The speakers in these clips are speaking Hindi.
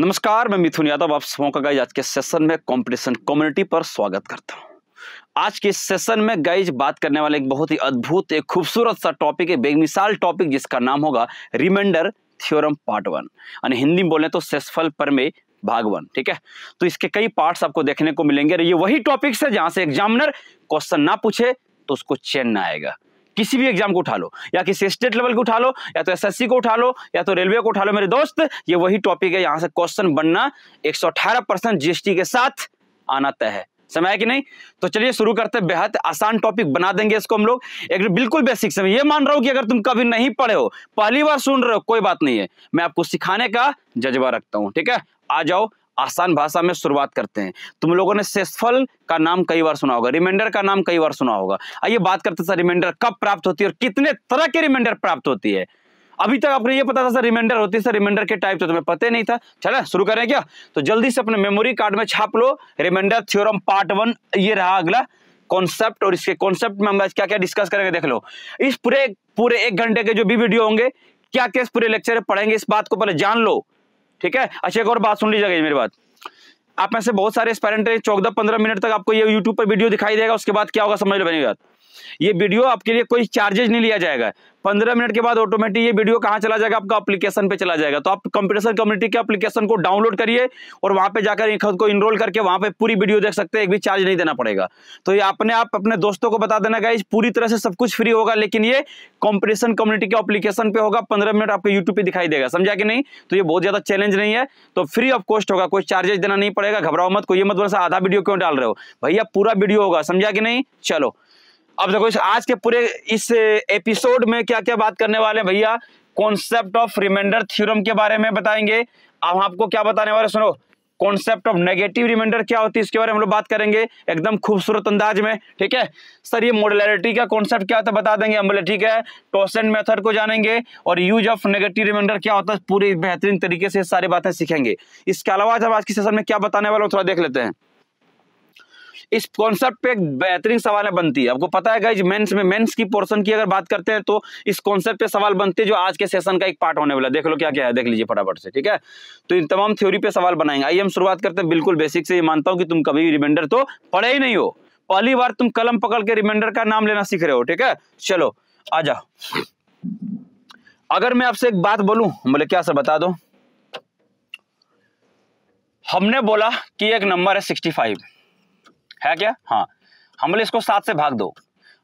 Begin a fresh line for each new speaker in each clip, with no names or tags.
नमस्कार मैं मिथुन यादव आप सबों का गाइज आज के सेशन में कंपटीशन कम्युनिटी पर स्वागत करता हूँ आज के सेशन में गाइज बात करने वाले एक बहुत ही अद्भुत एक खूबसूरत सा टॉपिक है बेमिसाल टॉपिक जिसका नाम होगा रिमाइंडर थ्योरम पार्ट वन यानी हिंदी में बोले तो सेसफल पर में भाग वन ठीक है तो इसके कई पार्ट्स आपको देखने को मिलेंगे ये वही टॉपिक्स है जहाँ से एग्जामिनर क्वेश्चन ना पूछे तो उसको चैन ना आएगा किसी भी एग्जाम को उठा लो या किसी स्टेट लेवल को उठा लो या तो एसएससी को उठा लो या तो रेलवे को उठा लो मेरे दोस्त ये वही टॉपिक है यहाँ से क्वेश्चन बनना 118 परसेंट जीएसटी के साथ आना तय है समय है कि नहीं तो चलिए शुरू करते हैं बेहद आसान टॉपिक बना देंगे इसको हम लोग एक बिल्कुल बेसिक समय ये मान रहा हूं कि अगर तुम कभी नहीं पढ़े हो पहली बार सुन रहे हो कोई बात नहीं है मैं आपको सिखाने का जज्बा रखता हूं ठीक है आ जाओ आसान भाषा में शुरुआत करते हैं तुम लोगों ने सेसफल का नाम कई बार सुना होगा रिमाइंडर का नाम कई बार सुना होगा आइए बात करते सर रिमाइंडर कब प्राप्त होती है और कितने तरह के रिमाइंडर प्राप्त होती है अभी तक आपने ये पता था सर रिमाइंडर होती है सर रिमाइंडर के टाइप तो तुम्हें पता ही नहीं था चले शुरू करें क्या तो जल्दी से अपने मेमोरी कार्ड में छाप लो रिमाइंडर थ्योरम पार्ट वन ये रहा अगला कॉन्सेप्ट और इसके कॉन्सेप्ट में हम आज क्या क्या डिस्कस करेंगे देख लो इस पूरे पूरे एक घंटे के जो भी वीडियो होंगे क्या क्या पूरे लेक्चर पढ़ेंगे इस बात को पहले जान लो ठीक है अच्छा एक और बात सुन लीजिएगा मेरी बात आप में से बहुत सारे स्पेरेंट हैं चौदह पंद्रह मिनट तक आपको ये यूट्यूब पर वीडियो दिखाई देगा उसके बाद क्या होगा समझ लो बनेगा ये वीडियो आपके लिए कोई चार्जेज नहीं लिया जाएगा पंद्रह मिनट के बाद ऑटोमेटिक ये वीडियो कहाँ चला जाएगा आपका अप्लीकेशन पे चला जाएगा तो आप कंप्यूटर कम्युनिटी के एप्लीकेशन को डाउनलोड करिए और वहाँ पे जाकर खुद को इनरोल करके वहाँ पे पूरी वीडियो देख सकते हैं एक भी चार्ज नहीं देना पड़ेगा तो ये अपने आप अपने दोस्तों को बता देना गाइज पूरी तरह से सब कुछ फ्री होगा लेकिन ये कॉम्पिटिशन कम्युनिटी के अपलीकेशन पे होगा पंद्रह मिनट आपको यूट्यूब पर दिखाई देगा समझा कि नहीं तो ये बहुत ज्यादा चैलेंज नहीं है तो फ्री ऑफ कॉस्ट होगा कोई चार्जेस देना नहीं पड़ेगा घबराओ मत को ये मत बोला आधा वीडियो क्यों डाल रहे हो भैया पूरा वीडियो होगा समझा कि नहीं चलो अब देखो इस आज के पूरे इस एपिसोड में क्या क्या बात करने वाले हैं भैया कॉन्सेप्ट ऑफ रिमाइंडर थ्योरम के बारे में बताएंगे अब आपको क्या बताने वाले सुनो कॉन्सेप्ट ऑफ नेगेटिव रिमाइंडर क्या होती है इसके बारे में हम लोग बात करेंगे एकदम खूबसूरत अंदाज में ठीक है सर ये मोडलैरिटी का कॉन्सेप्ट क्या होता है बता देंगे हम बोले ठीक है टोसेंट मेथड को जानेंगे और यूज ऑफ नेगेटिव रिमाइंडर क्या होता है पूरी बेहतरीन तरीके से सारी बातें सीखेंगे इसके अलावा जब आज के सेशन में क्या बताने वाले थोड़ा देख लेते हैं इस कॉन्सेप्ट पे एक बेहतरीन सवाल बनती है आपको पता है गाइज मेंस में मेंस की पोर्शन की अगर बात करते हैं तो इस कॉन्सेप्ट पे सवाल बनते हैं जो आज के सेशन का एक पार्ट होने वाला है देख लो क्या क्या है देख लीजिए फटाफट से ठीक है तो इन तमाम थ्योरी पे सवाल बनाएंगे आइए हम शुरुआत करते हैं बिल्कुल बेसिक से ये मानता हूँ कि तुम कभी रिमाइंडर तो पढ़े ही नहीं हो पहली बार तुम कलम पकड़ के रिमाइंडर का नाम लेना सीख रहे हो ठीक है चलो आ जाओ अगर मैं आपसे एक बात बोलू बोले क्या सर बता दो हमने बोला कि एक नंबर है सिक्सटी है क्या हाँ हम बोले इसको सात से भाग दो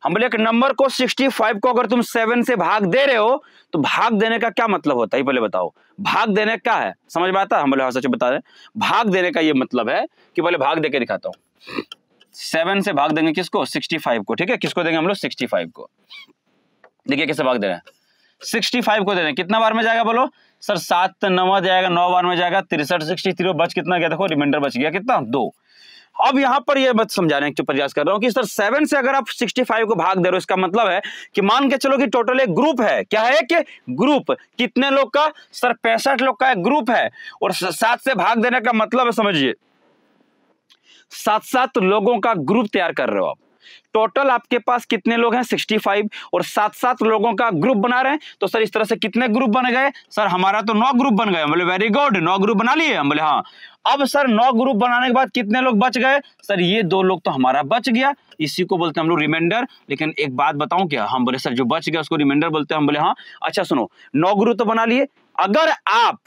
हम बोले एक नंबर को 65 को अगर तुम सेवन से भाग दे रहे हो तो भाग देने का क्या मतलब होता है पहले बताओ भाग देने का है समझ में आता है हाँ सच बता रहे भाग देने का ये मतलब है कि पहले भाग दे के दिखाता हूँ सेवन से भाग देंगे किसको 65 को ठीक है किसको देंगे हम लोग फाइव को देखिए कैसे भाग दे रहे हैं फाइव को दे रहे हैं कितना बार में जाएगा बोलो सर सात नवा जाएगा नौ बार में जाएगा तिरसठ सिक्सटी थ्री बच कितना गया देखो रिमाइंडर बच गया कितना दो अब यहां पर यह बात समझाने के तो प्रयास कर रहा हूं कि सर सेवन से अगर आप सिक्सटी फाइव को भाग दे रहे हो इसका मतलब है कि मान के चलो कि टोटल एक ग्रुप है क्या है एक ग्रुप कितने लोग का सर पैंसठ लोग का एक ग्रुप है और सात से भाग देने का मतलब है समझिए सात सात लोगों का ग्रुप तैयार कर रहे हो आप टोटल आपके पास कितने लोग हैं 65 और सात सात लोगों का ग्रुप बना रहे हैं तो सर इस तरह से कितने ग्रुप बन गए सर हमारा तो नौ ग्रुप बन गए बोले वेरी गुड नौ ग्रुप बना लिए हम बोले हाँ अब सर नौ ग्रुप बनाने के बाद कितने लोग बच गए सर ये दो लोग तो हमारा बच गया इसी को बोलते हैं हम लोग रिमाइंडर लेकिन एक बात बताऊं क्या हम बोले सर जो बच गया उसको रिमाइंडर बोलते हैं हम बोले हाँ अच्छा सुनो नौ ग्रुप तो बना लिए अगर आप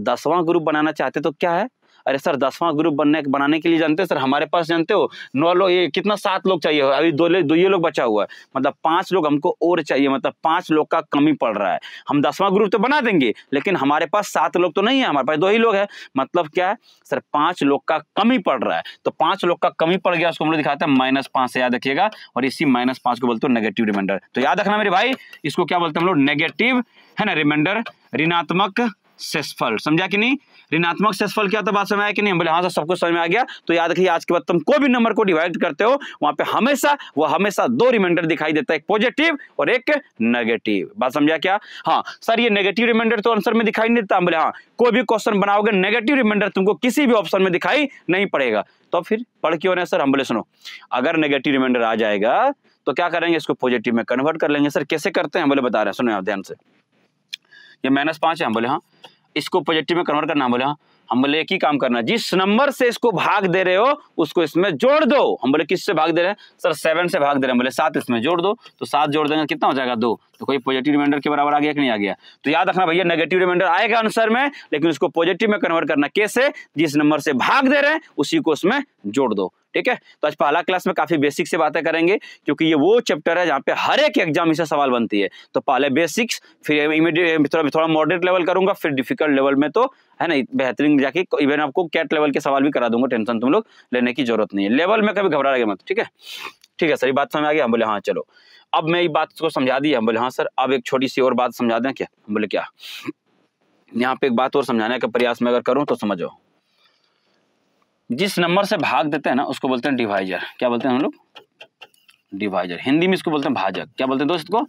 दसवां ग्रुप बनाना चाहते तो क्या है अरे सर दसवां ग्रुप बनने बनाने के लिए जानते हो सर हमारे पास जानते हो नौ लोग ये कितना सात लोग चाहिए अभी दो दो ये लोग बचा हुआ है मतलब पाँच लोग हमको और चाहिए मतलब पाँच लोग का कमी पड़ रहा है हम दसवां ग्रुप तो बना देंगे लेकिन हमारे पास सात लोग तो नहीं है हमारे पास दो ही लोग है मतलब क्या है सर पाँच लोग का कमी पड़ रहा है तो पाँच लोग का कमी पड़ गया उसको हम लोग दिखाते हैं माइनस पाँच से याद रखिएगा और इसी माइनस पाँच को बोलते हो नेगेटिव रिमाइंडर तो याद रखना मेरे भाई इसको क्या बोलते हैं हम लोग नेगेटिव है ना रिमाइंडर ऋणात्मक सेसफल समझा कि नहीं ऋणात्मक सेसफल क्या था बात समझ आया कि नहीं बोले हाँ सर सबको समझ में आ गया तो याद रखिए आज के बाद तुम कोई भी नंबर को डिवाइड करते हो वहां पे हमेशा वो हमेशा दो रिमाइंडर दिखाई देता है एक पॉजिटिव और एक नेगेटिव बात समझा क्या हाँ सर ये नेगेटिव रिमाइंडर तो आंसर में दिखाई नहीं देता बोले हाँ कोई भी क्वेश्चन बनाओगे नेगेटिव रिमाइंडर तुमको किसी भी ऑप्शन में दिखाई नहीं पड़ेगा तो फिर पढ़ क्यों रहे सर हम बोले सुनो अगर नेगेटिव रिमाइंडर आ जाएगा तो क्या करेंगे इसको पॉजिटिव में कन्वर्ट कर लेंगे सर कैसे करते हैं बोले बता रहे हैं सुनो आप ध्यान से ये माइनस पांच है हम बोले हाँ इसको पॉजिटिव में कन्वर्ट करना बोले हम बोले एक ही काम करना जिस नंबर से इसको भाग दे रहे हो उसको इसमें जोड़ दो हम बोले किससे भाग दे रहे हैं सर सेवन से भाग दे रहे हैं बोले सात इसमें जोड़ दो तो सात जोड़ देंगे कितना हो जाएगा दो तो कोई पॉजिटिव रिमाइंडर के बराबर आ गया कि नहीं आ गया तो याद रखना भैया नेगेटिव रिमाइंडर आएगा आंसर में लेकिन उसको पॉजिटिव में कन्वर्ट करना कैसे जिस नंबर से भाग दे रहे हैं उसी को उसमें जोड़ दो ठीक है तो आज पहला क्लास में काफ़ी बेसिक से बातें करेंगे क्योंकि ये वो चैप्टर है जहाँ पे हर एक एग्जाम से सवाल बनती है तो पहले बेसिक्स फिर इमीडिएट थोड़ा थोड़ा मॉडरेट लेवल करूंगा फिर डिफिकल्ट लेवल में तो है ना बेहतरीन जाके इवन आपको कैट लेवल के सवाल भी करा दूंगा टेंशन तुम लोग लेने की जरूरत नहीं है लेवल में कभी घबरा मत ठीक है ठीक है सर ये बात समझ आ गया हम बोले हाँ चलो अब मैं ये बात को समझा दी हम बोले हाँ सर अब एक छोटी सी और बात समझा दें क्या हम बोले क्या यहाँ पे एक बात और समझाने का प्रयास में अगर करूँ तो समझो जिस नंबर से भाग देते हैं ना उसको बोलते हैं डिवाइजर क्या बोलते हैं हम लोग डिवाइजर हिंदी में इसको बोलते हैं भाजक क्या बोलते हैं दोस्त को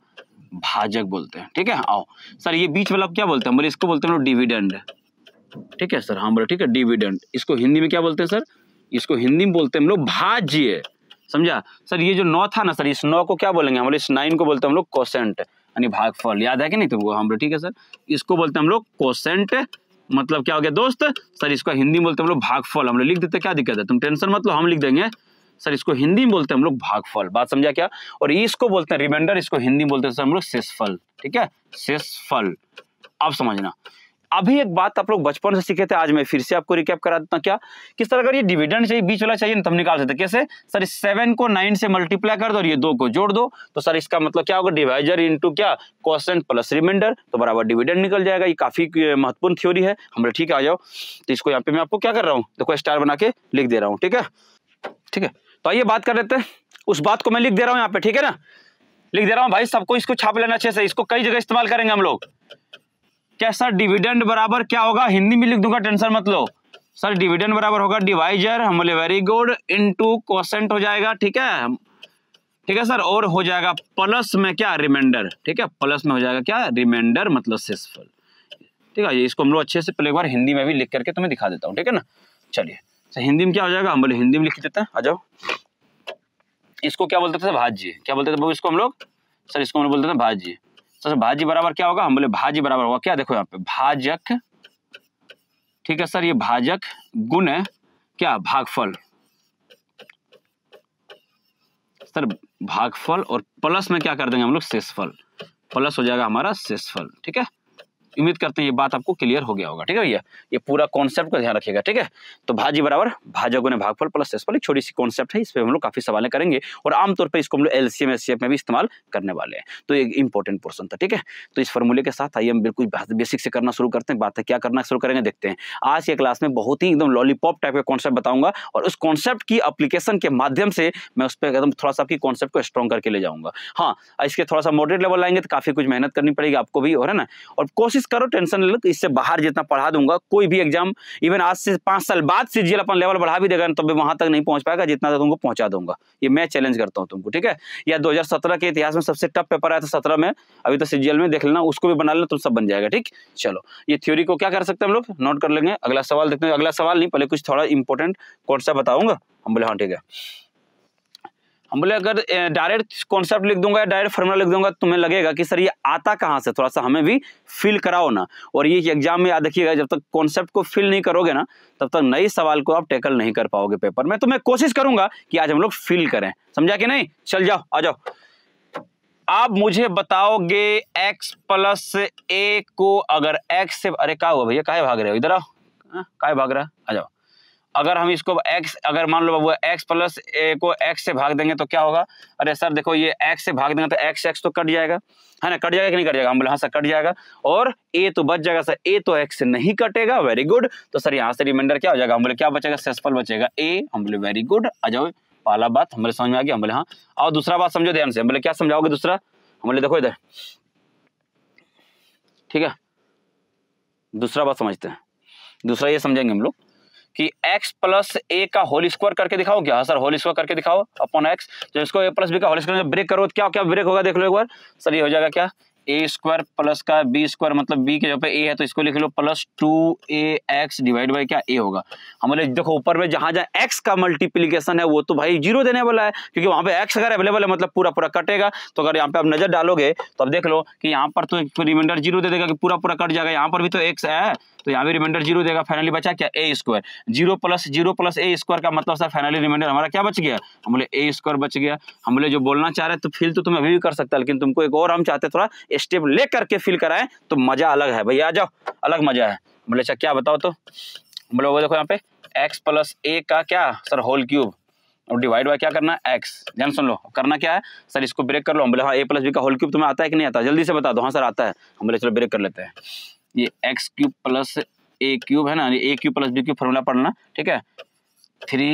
भाजक बोलते हैं ठीक है आओ सर ये बीच वाला क्या बोलते हैं बोले इसको बोलते हैं डिविडेंड ठीक है सर हाँ बोले ठीक है डिविडेंड इसको हिंदी में क्या बोलते हैं सर इसको हिंदी में बोलते हैं हम लोग भाज्य समझा सर ये जो नौ था ना सर इस नौ को क्या बोलेंगे हम लोग इस नाइन को बोलते हैं हम लोग कोसेंट यानी भागफल याद है कि नहीं तुमको हम लोग ठीक है सर इसको बोलते हैं हम लोग कोसेंट मतलब क्या हो गया दोस्त सर इसको हिंदी में बोलते हम लोग भागफल हम लोग लिख देते क्या दिक्कत है तुम टेंशन मत लो हम लिख देंगे सर इसको हिंदी में बोलते हैं हम लोग भागफल बात समझा क्या और इसको बोलते हैं रिमाइंडर इसको हिंदी में बोलते हैं सर हम लोग शेषफल ठीक है शेषफल आप समझना अभी एक बात आप लोग बचपन से सीखे थे आज मैं फिर से आपको रिकेप करा देता क्या किस तरह अगर ये डिविडेंड चाहिए बीच वाला चाहिए तब निकाल सकते कैसे सर सेवन को नाइन से मल्टीप्लाई कर दो और ये दो को जोड़ दो तो सर इसका मतलब क्या होगा डिवाइजर इंटू क्या क्वेश्चन प्लस रिमाइंडर तो बराबर डिविडेंड निकल जाएगा ये काफी महत्वपूर्ण थ्योरी है हमारे ठीक है आ जाओ तो इसको यहाँ पे मैं आपको क्या कर रहा हूँ देखो स्टार बना के लिख दे रहा हूँ ठीक है ठीक है तो आइए बात कर लेते हैं उस बात को मैं लिख दे रहा हूँ यहाँ पे ठीक है ना लिख दे रहा हूँ भाई सबको इसको छाप लेना अच्छे से इसको कई जगह इस्तेमाल करेंगे हम लोग क्या सर डिविडेंड बराबर क्या होगा हिंदी में लिख दूंगा टेंशन मत लो सर डिविडेंड बराबर होगा डिवाइजर हम बोले वेरी गुड इनटू क्वेश्चन हो जाएगा ठीक है ठीक है सर और हो जाएगा प्लस में क्या रिमाइंडर ठीक है प्लस में हो जाएगा क्या रिमाइंडर मतलब शेषफल ठीक है इसको हम लोग अच्छे से पहले एक बार हिंदी में भी लिख करके तुम्हें दिखा देता हूँ ठीक है ना चलिए सर तो हिंदी में क्या हो जाएगा हम बोले हिंदी में लिख देते हैं आ जाओ इसको क्या बोलते थे भाज्य क्या बोलते थे इसको हम लोग सर इसको हम लोग बोलते थे भाज्य तो भाज्य बराबर क्या होगा हम बोले भाज्य बराबर होगा क्या देखो यहाँ पे भाजक ठीक है सर ये भाजक गुण है क्या भागफल सर भागफल और प्लस में क्या कर देंगे हम लोग शेषफल प्लस हो जाएगा हमारा शेषफल ठीक है उम्मीद करते हैं ये बात आपको क्लियर हो गया होगा ठीक है भैया ये पूरा कॉन्सेप्ट का ध्यान रखिएगा ठीक है तो भाजी बराबर भाजक गुने भागफल प्लस सेसफल एक छोटी सी कॉन्सेप्ट है इस पर हम लोग काफी सवालें करेंगे और आमतौर पर इसको हम लोग एलसीएम एस में भी इस्तेमाल करने वाले हैं तो ये इंपॉर्टेंट पोर्सन था ठीक है तो इस फॉर्मूले के साथ आइए हम बिल्कुल बेसिक से करना शुरू करते हैं बात है क्या करना शुरू करेंगे देखते हैं आज के क्लास में बहुत ही एकदम लॉलीपॉप टाइप का कॉन्सेप्ट बताऊंगा और उस कॉन्सेप्ट की अप्लीकेशन के माध्यम से मैं उस पर एकदम थोड़ा सा आपकी कॉन्सेप्ट को स्ट्रॉन्ग करके ले जाऊंगा हाँ इसके थोड़ा सा मॉडरेट लेवल आएंगे तो काफी कुछ मेहनत करनी पड़ेगी आपको भी और है ना और कोशिश कोशिश करो टेंशन ले तो इससे बाहर जितना पढ़ा दूंगा कोई भी एग्जाम इवन आज से पांच साल बाद से जी अपन लेवल बढ़ा भी देगा तो भी वहां तक नहीं पहुंच पाएगा जितना तुमको पहुंचा दूंगा ये मैं चैलेंज करता हूँ तुमको ठीक है या दो के इतिहास में सबसे टफ पेपर आया था सत्रह में अभी तो सीजीएल में देख लेना उसको भी बना लेना तुम सब बन जाएगा ठीक चलो ये थ्योरी को क्या कर सकते हैं हम लोग नोट कर लेंगे अगला सवाल देखते हैं अगला सवाल नहीं पहले कुछ थोड़ा इंपॉर्टेंट कौन सा बताऊंगा हम बोले हाँ ठीक है हम बोले अगर डायरेक्ट कॉन्सेप्ट लिख दूंगा डायरेक्ट फॉर्मूला लिख दूंगा तुम्हें लगेगा कि सर ये आता कहाँ से थोड़ा सा हमें भी फिल कराओ ना और ये एग्जाम में याद रखिएगा जब तक कॉन्सेप्ट को फिल नहीं करोगे ना तब तक नए सवाल को आप टैकल नहीं कर पाओगे पेपर में तो मैं कोशिश करूंगा कि आज हम लोग फिल करें समझा कि नहीं चल जाओ आ जाओ आप मुझे बताओगे x प्लस ए को अगर x से अरे क्या हुआ भैया काहे भाग रहे हो इधर आओ हाँ, काहे भाग रहा आ जाओ अगर हम इसको x अगर मान लो बाबू x प्लस ए को x से भाग देंगे तो क्या होगा अरे सर देखो ये x से भाग देंगे तो x x तो कट जाएगा है ना कट जाएगा कि नहीं कट जाएगा हम बोले हाँ सर कट जाएगा और a तो बच जाएगा सर a तो x से नहीं कटेगा वेरी गुड तो सर यहाँ से रिमाइंडर क्या हो जाएगा हम बोले क्या बचेगा सेसफल बचेगा ए हम बोले वेरी गुड आ जाओ पहला बात हमारे समझ में आ गया हम बोले हाँ और दूसरा बात समझो ध्यान से हम बोले क्या समझाओगे दूसरा हम बोले देखो इधर ठीक है दूसरा बात समझते हैं दूसरा ये समझेंगे हम लोग कि x प्लस ए का होल स्क्वायर करके दिखाओ क्या सर होल स्क्वायर करके दिखाओ अपॉन एक्स जो इसको ए प्लस बी का होल स्क्वायर ब्रेक करो तो क्या क्या ब्रेक होगा देख लो एक बार सर ये हो जाएगा क्या ए स्क्वायर प्लस का बी स्क्वायर मतलब बी के जगह पे ए है तो इसको लिख लो plus two a x divide by क्या ए होगा हमारे देखो ऊपर में जहां जहां एक्स का मल्टीप्लीकेशन है वो तो भाई जीरो देने वाला है क्योंकि वहां पे एक्स अगर अवेलेबल है मतलब पूरा पूरा कटेगा तो अगर यहाँ पे आप नजर डालोगे तो अब देख लो कि यहाँ पर तो रिमाइंडर जीरो दे देगा कि पूरा पूरा कट जाएगा यहाँ पर भी तो एक्स है तो यहाँ भी रिमाइंडर जीरो देगा फाइनली बचा क्या a square zero plus zero plus a square का मतलब सर फाइनली रिमाइंडर हमारा क्या बच गया हम बोले ए स्क्वायर बच गया हम बोले जो बोलना चाह रहे तो फिल तो तुम अभी भी कर सकता है लेकिन तुमको एक और हम चाहते थोड़ा स्टेप ले करके फिल कराएं तो मजा अलग है भैया आ जाओ अलग मजा है बोले अच्छा क्या बताओ तो बोले वो देखो यहाँ पे एक्स प्लस ए का क्या सर होल क्यूब और डिवाइड बाय क्या करना है एक्स ध्यान सुन लो करना क्या है सर इसको ब्रेक कर लो हम बोले हाँ ए प्लस बी का होल क्यूब तुम्हें आता है कि नहीं आता जल्दी से बता दो हाँ सर आता है हम बोले चलो ब्रेक कर लेते हैं ये x cube plus a cube है ना ये a cube plus b cube formula पढ़ना ठीक है three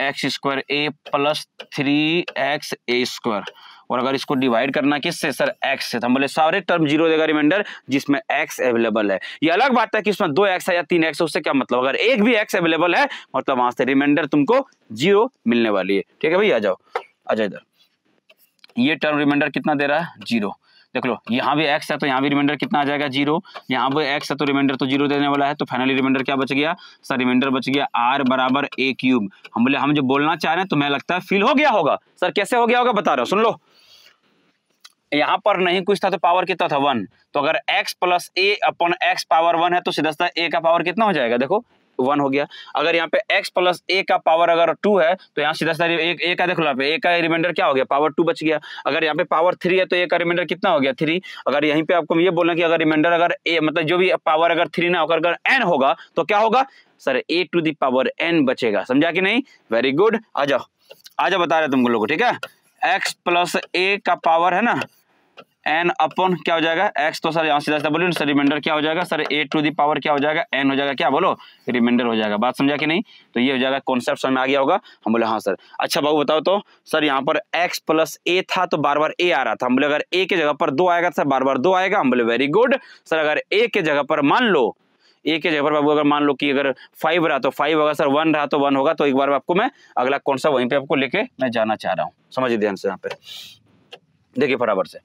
x square a plus three x a square और अगर इसको डिवाइड करना किससे सर एक्स से तो हम बोले सारे टर्म जीरो देगा रिमाइंडर जिसमें एक्स अवेलेबल है ये अलग बात है कि इसमें दो एक्स है या तीन एक्स है उससे क्या मतलब अगर एक भी एक्स अवेलेबल है मतलब वहां से रिमाइंडर तुमको जीरो मिलने वाली है ठीक है भाई आ जाओ आ जाओ इधर ये टर्म रिमाइंडर कितना दे रहा है जीरो देख लो यहाँ भी एक्स है तो यहाँ भी रिमाइंडर कितना आ जाएगा जीरो यहाँ पर एक्स है तो रिमाइंडर तो जीरो देने वाला है तो फाइनली रिमाइंडर क्या बच गया सर रिमाइंडर बच गया आर बराबर ए क्यूब हम बोले हम जो बोलना चाह रहे हैं तो मैं लगता है फील हो गया होगा सर कैसे हो गया होगा बता रहे हो सुन लो यहाँ पर नहीं कुछ था तो पावर कितना था वन तो अगर x plus a upon x power one है तो सीधा ए का पावर कितना हो जाएगा देखो वन हो गया अगर यहाँ पे एक्स प्लस ए का पावर अगर टू है तो यहाँ सीधा सीधा एक, ए का देख लो यहाँ पे ए का रिमाइंडर क्या हो गया पावर टू बच गया अगर यहाँ पे पावर थ्री है तो एक का रिमाइंडर कितना हो गया थ्री अगर यहीं पे आपको ये बोलना कि अगर रिमाइंडर अगर ए मतलब जो भी पावर अगर थ्री ना होकर अगर एन होगा तो क्या होगा sir a to the power n बचेगा समझा कि नहीं वेरी गुड आ जाओ आ जाओ बता रहे तुम लोग ठीक है एक्स प्लस ए का पावर है ना एन अपन क्या हो जाएगा एक्स तो सर यहाँ सीधा सीधा बोलिए सर रिमाइंडर क्या हो जाएगा sir a to the power क्या हो जाएगा एन हो जाएगा क्या बोलो रिमाइंडर हो जाएगा बात समझा कि नहीं तो ये हो जाएगा कॉन्सेप्ट समझ में आ गया होगा हम बोले हाँ सर अच्छा बाबू बताओ तो सर यहाँ पर एक्स प्लस ए था तो बार बार ए आ रहा था हम बोले अगर ए के जगह पर दो आएगा सर बार बार दो आएगा हम बोले वेरी गुड सर अगर ए के जगह पर मान लो ए के जगह पर बाबू अगर मान लो कि अगर फाइव रहा तो फाइव होगा सर वन रहा तो वन होगा तो एक बार आपको मैं अगला कौन सा वहीं पर आपको लेके मैं जाना चाह रहा हूँ समझिए ध्यान से यहाँ पे देखिए बराबर से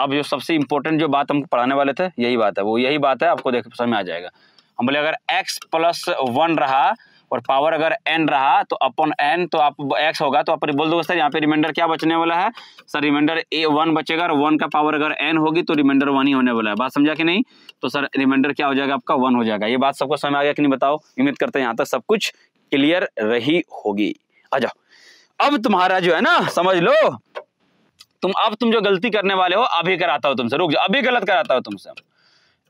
अब जो सबसे इंपॉर्टेंट जो बात हमको पढ़ाने वाले थे यही बात है वो यही बात है आपको देख समय आ जाएगा हम बोले अगर एक्स प्लस वन रहा और पावर अगर एन रहा तो अपन एन तो आप एक्स होगा तो आप बोल दोगे सर यहाँ पे रिमाइंडर क्या बचने वाला है सर रिमाइंडर ए वन बचेगा और वन का पावर अगर एन होगी तो रिमाइंडर वन ही होने वाला है बात समझा कि नहीं तो सर रिमाइंडर क्या हो जाएगा आपका वन हो जाएगा ये बात सबको समय आ गया कि नहीं बताओ उम्मीद करते हैं यहाँ तक सब कुछ क्लियर रही होगी आ जाओ अब तुम्हारा जो है ना समझ लो तुम अब तुम जो गलती करने वाले हो अभी कराता हो तुमसे रुक जाओ अभी गलत कराता हो तुमसे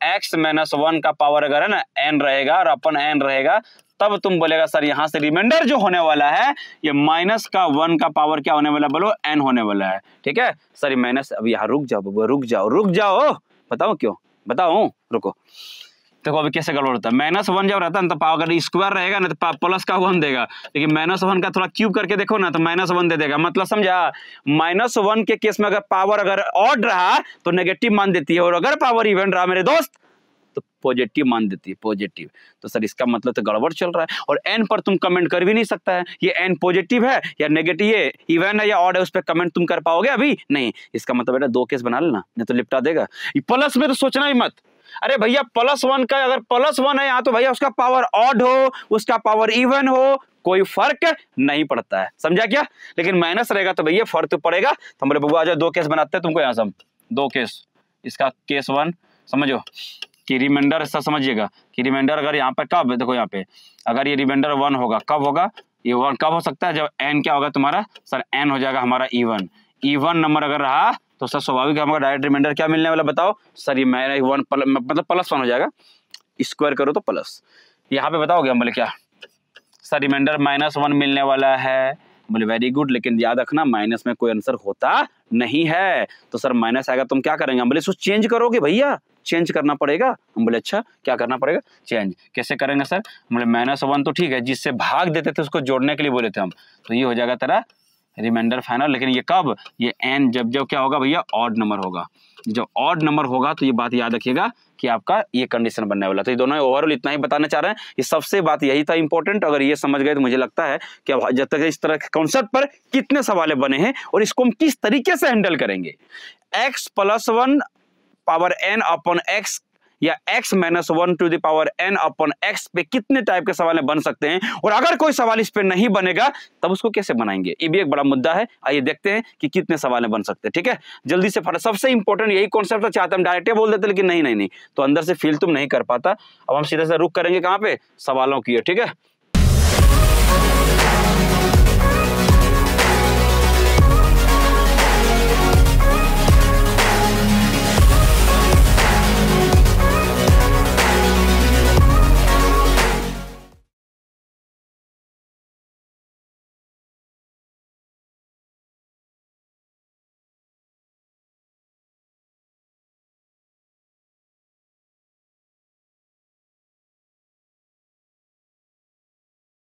x माइनस वन का पावर अगर है ना n रहेगा और अपन n रहेगा तब तुम बोलेगा सर यहाँ से रिमाइंडर जो होने वाला है ये माइनस का वन का पावर क्या होने वाला बोलो n होने वाला है ठीक है सर माइनस अब यहाँ रुक जाओ रुक जाओ रुक जाओ बताओ क्यों बताओ रुको देखो अभी कैसे गड़बड़ होता है माइनस वन जब रहता है ना तो पाव अगर स्क्वायर रहेगा ना तो प्लस का वन देगा लेकिन माइनस वन का थोड़ा क्यूब करके देखो ना तो माइनस वन दे देगा मतलब समझा माइनस वन के केस में अगर पावर अगर ऑड रहा तो नेगेटिव मान देती है और अगर पावर इवेंट रहा मेरे दोस्त तो पॉजिटिव मान देती है पॉजिटिव तो सर इसका मतलब तो गड़बड़ चल रहा है और एन पर तुम कमेंट कर भी नहीं सकता है ये एन पॉजिटिव है या नेगेटिव ये इवेंट है या ऑड है उस पर कमेंट तुम कर पाओगे अभी नहीं इसका मतलब बेटा दो केस बना लेना नहीं तो लिपटा देगा प्लस में तो सोचना ही मत अरे भैया प्लस वन का अगर प्लस वन है यहाँ तो भैया उसका पावर ऑड हो उसका पावर इवन हो कोई फर्क नहीं पड़ता है समझा क्या लेकिन माइनस रहेगा तो भैया फर्क तो पड़ेगा तो हमारे बबू आज दो केस बनाते हैं तुमको यहाँ सब दो केस इसका केस वन समझो कि रिमाइंडर ऐसा समझिएगा कि रिमाइंडर अगर यहाँ पर कब देखो यहाँ पे अगर ये रिमाइंडर वन होगा कब होगा ये वन कब हो सकता है जब एन क्या होगा तुम्हारा सर एन हो जाएगा हमारा even even number अगर रहा तो सर स्वाभाविक हमारा डायरेक्ट रिमाइंडर क्या मिलने वाला बताओ सर ये मेरा वन प्लस मतलब प्लस वन हो जाएगा स्क्वायर करो तो प्लस यहाँ पे बताओगे हम बोले क्या सर रिमाइंडर माइनस वन मिलने वाला है बोले वेरी गुड लेकिन याद रखना माइनस में कोई आंसर होता नहीं है तो सर माइनस आएगा तुम क्या करेंगे हम बोले इसको चेंज करोगे भैया चेंज करना पड़ेगा हम बोले अच्छा क्या करना पड़ेगा चेंज कैसे करेंगे सर बोले माइनस वन तो ठीक है जिससे भाग देते थे उसको जोड़ने के लिए बोले थे हम तो ये हो जाएगा तेरा रिमाइंडर फाइनल लेकिन ये कब ये एन जब जब क्या होगा भैया ऑड नंबर होगा जब ऑड नंबर होगा तो ये बात याद रखिएगा कि आपका ये कंडीशन बनने वाला तो ये दोनों ओवरऑल इतना ही बताना चाह रहे हैं ये सबसे बात यही था इंपॉर्टेंट अगर ये समझ गए तो मुझे लगता है कि अब जब तक इस तरह के कॉन्सेप्ट पर कितने सवाल बने हैं और इसको हम किस तरीके से हैंडल करेंगे x plus one power n upon x या x minus one to the power n upon x पे कितने टाइप के सवाल बन सकते हैं और अगर कोई सवाल इस पे नहीं बनेगा तब उसको कैसे बनाएंगे ये भी एक बड़ा मुद्दा है आइए देखते हैं कि कितने सवाल बन सकते हैं ठीक है जल्दी से फटा सबसे इंपॉर्टेंट यही कॉन्सेप्ट था चाहते हम डायरेक्ट बोल देते लेकिन नहीं नहीं नहीं तो अंदर से फील तुम नहीं कर पाता अब हम सीधे से रुक करेंगे कहाँ पे सवालों की ठीक है